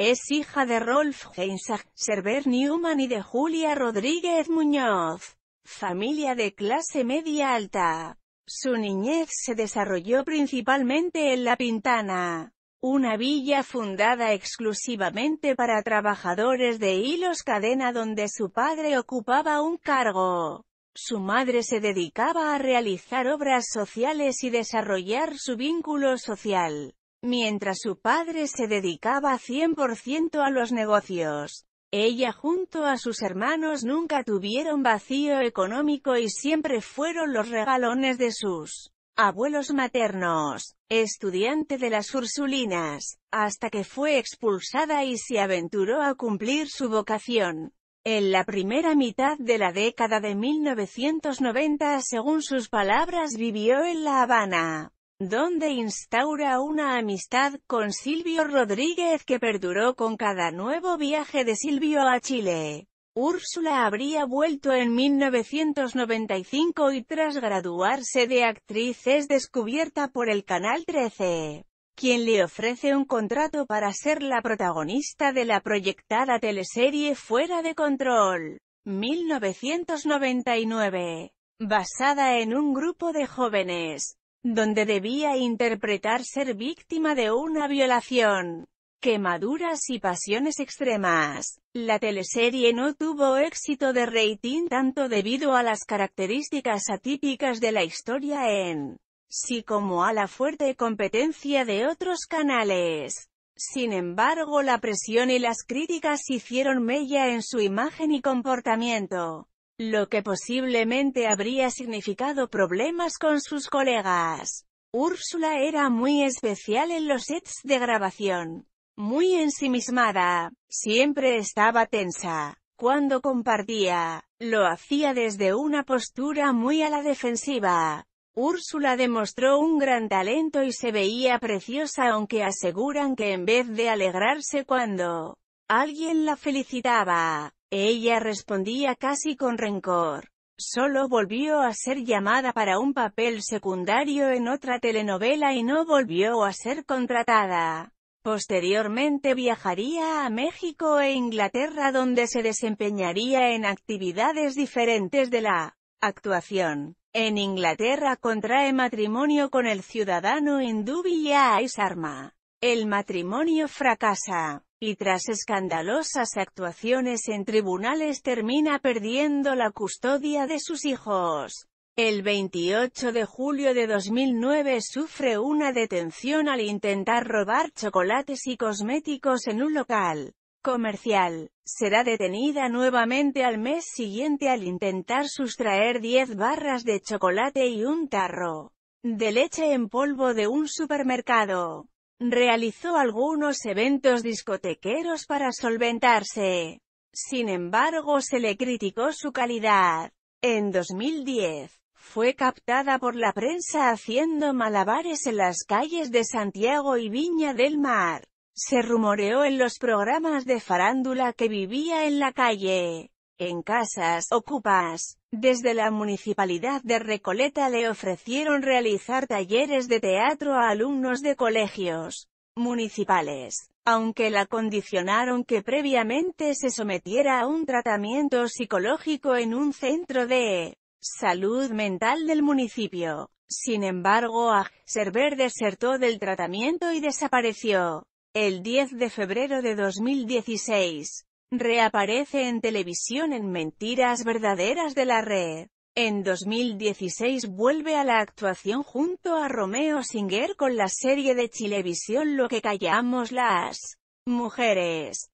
Es hija de Rolf Heinzach, Server Newman y de Julia Rodríguez Muñoz. Familia de clase media alta. Su niñez se desarrolló principalmente en La Pintana, una villa fundada exclusivamente para trabajadores de hilos cadena donde su padre ocupaba un cargo. Su madre se dedicaba a realizar obras sociales y desarrollar su vínculo social. Mientras su padre se dedicaba 100% a los negocios, ella junto a sus hermanos nunca tuvieron vacío económico y siempre fueron los regalones de sus abuelos maternos, estudiante de las Ursulinas, hasta que fue expulsada y se aventuró a cumplir su vocación. En la primera mitad de la década de 1990 según sus palabras vivió en La Habana, donde instaura una amistad con Silvio Rodríguez que perduró con cada nuevo viaje de Silvio a Chile. Úrsula habría vuelto en 1995 y tras graduarse de actriz es descubierta por el Canal 13, quien le ofrece un contrato para ser la protagonista de la proyectada teleserie Fuera de Control, 1999, basada en un grupo de jóvenes donde debía interpretar ser víctima de una violación. Quemaduras y pasiones extremas. La teleserie no tuvo éxito de rating tanto debido a las características atípicas de la historia en sí como a la fuerte competencia de otros canales. Sin embargo la presión y las críticas hicieron mella en su imagen y comportamiento lo que posiblemente habría significado problemas con sus colegas. Úrsula era muy especial en los sets de grabación, muy ensimismada, siempre estaba tensa. Cuando compartía, lo hacía desde una postura muy a la defensiva. Úrsula demostró un gran talento y se veía preciosa aunque aseguran que en vez de alegrarse cuando alguien la felicitaba, ella respondía casi con rencor. Solo volvió a ser llamada para un papel secundario en otra telenovela y no volvió a ser contratada. Posteriormente viajaría a México e Inglaterra donde se desempeñaría en actividades diferentes de la actuación. En Inglaterra contrae matrimonio con el ciudadano Indubia Vijay El matrimonio fracasa y tras escandalosas actuaciones en tribunales termina perdiendo la custodia de sus hijos. El 28 de julio de 2009 sufre una detención al intentar robar chocolates y cosméticos en un local comercial. Será detenida nuevamente al mes siguiente al intentar sustraer 10 barras de chocolate y un tarro de leche en polvo de un supermercado. Realizó algunos eventos discotequeros para solventarse. Sin embargo se le criticó su calidad. En 2010, fue captada por la prensa haciendo malabares en las calles de Santiago y Viña del Mar. Se rumoreó en los programas de farándula que vivía en la calle en casas ocupas. Desde la Municipalidad de Recoleta le ofrecieron realizar talleres de teatro a alumnos de colegios municipales, aunque la condicionaron que previamente se sometiera a un tratamiento psicológico en un centro de salud mental del municipio. Sin embargo, a Server desertó del tratamiento y desapareció. El 10 de febrero de 2016, Reaparece en televisión en Mentiras Verdaderas de la Red. En 2016 vuelve a la actuación junto a Romeo Singer con la serie de Chilevisión Lo que callamos las mujeres.